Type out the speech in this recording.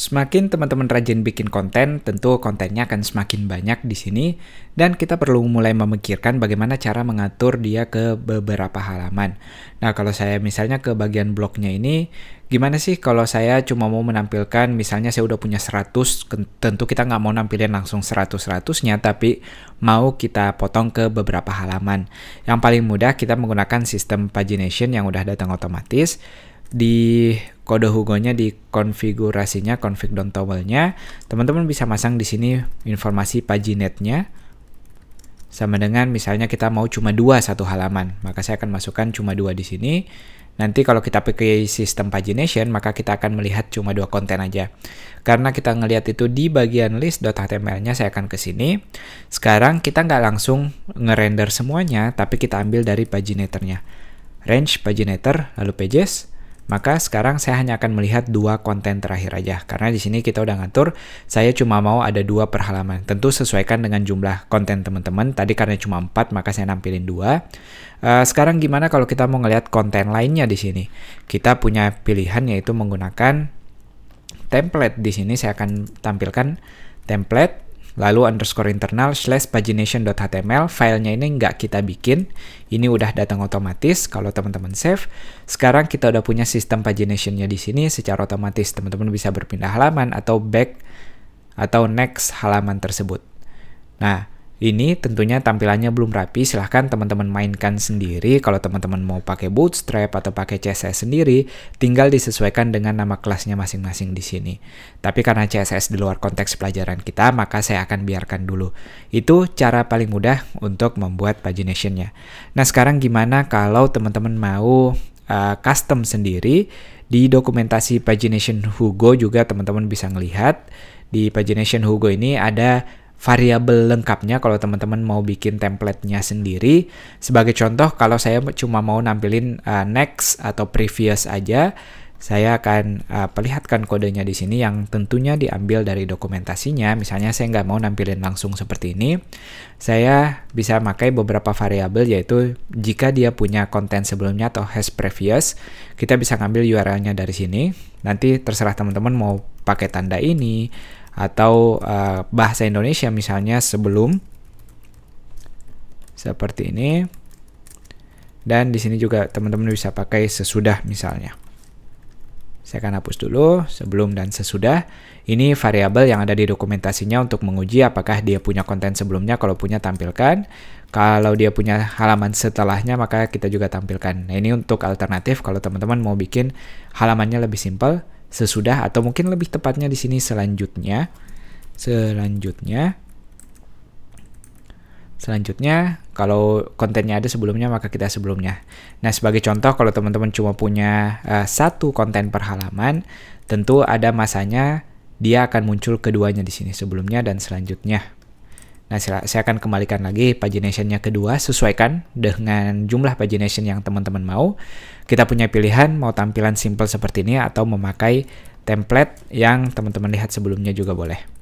Semakin teman-teman rajin bikin konten, tentu kontennya akan semakin banyak di sini dan kita perlu mulai memikirkan bagaimana cara mengatur dia ke beberapa halaman. Nah, kalau saya misalnya ke bagian blognya ini, gimana sih kalau saya cuma mau menampilkan misalnya saya udah punya 100, tentu kita nggak mau nampilin langsung 100-100-nya tapi mau kita potong ke beberapa halaman. Yang paling mudah kita menggunakan sistem pagination yang udah datang otomatis di kode Hugo-nya di konfigurasinya, config down nya Teman-teman bisa masang di sini informasi paginate-nya. Sama dengan misalnya kita mau cuma dua satu halaman, maka saya akan masukkan cuma dua di sini. Nanti kalau kita pakai sistem pagination, maka kita akan melihat cuma dua konten aja. Karena kita ngelihat itu di bagian list.html-nya, saya akan ke sini. Sekarang kita nggak langsung ngerender semuanya, tapi kita ambil dari paginator-nya. Range paginator, lalu pages, maka sekarang saya hanya akan melihat dua konten terakhir aja karena di sini kita udah ngatur saya cuma mau ada dua per halaman. Tentu sesuaikan dengan jumlah konten teman-teman. Tadi karena cuma empat, maka saya nampilin dua. Uh, sekarang gimana kalau kita mau ngelihat konten lainnya di sini? Kita punya pilihan yaitu menggunakan template di sini saya akan tampilkan template lalu underscore internal slash pagination.html filenya ini nggak kita bikin ini udah datang otomatis kalau teman-teman save sekarang kita udah punya sistem paginationnya di sini secara otomatis teman-teman bisa berpindah halaman atau back atau next halaman tersebut nah ini tentunya tampilannya belum rapi, silahkan teman-teman mainkan sendiri. Kalau teman-teman mau pakai bootstrap atau pakai CSS sendiri, tinggal disesuaikan dengan nama kelasnya masing-masing di sini. Tapi karena CSS di luar konteks pelajaran kita, maka saya akan biarkan dulu. Itu cara paling mudah untuk membuat paginationnya. Nah sekarang gimana kalau teman-teman mau uh, custom sendiri, di dokumentasi pagination Hugo juga teman-teman bisa melihat di pagination Hugo ini ada variabel lengkapnya kalau teman-teman mau bikin template-nya sendiri. Sebagai contoh, kalau saya cuma mau nampilin uh, next atau previous aja, saya akan uh, perlihatkan kodenya di sini yang tentunya diambil dari dokumentasinya. Misalnya saya nggak mau nampilin langsung seperti ini, saya bisa pakai beberapa variabel yaitu jika dia punya konten sebelumnya atau has previous, kita bisa ngambil URL-nya dari sini. Nanti terserah teman-teman mau pakai tanda ini, atau uh, bahasa Indonesia misalnya sebelum seperti ini dan di sini juga teman-teman bisa pakai sesudah misalnya saya akan hapus dulu sebelum dan sesudah ini variabel yang ada di dokumentasinya untuk menguji apakah dia punya konten sebelumnya kalau punya tampilkan kalau dia punya halaman setelahnya maka kita juga tampilkan nah ini untuk alternatif kalau teman-teman mau bikin halamannya lebih simpel sesudah atau mungkin lebih tepatnya di sini selanjutnya selanjutnya selanjutnya kalau kontennya ada sebelumnya maka kita sebelumnya nah sebagai contoh kalau teman-teman cuma punya uh, satu konten per halaman tentu ada masanya dia akan muncul keduanya di sini sebelumnya dan selanjutnya Nah, saya akan kembalikan lagi paginationnya kedua, sesuaikan dengan jumlah pagination yang teman-teman mau. Kita punya pilihan mau tampilan simple seperti ini atau memakai template yang teman-teman lihat sebelumnya juga boleh.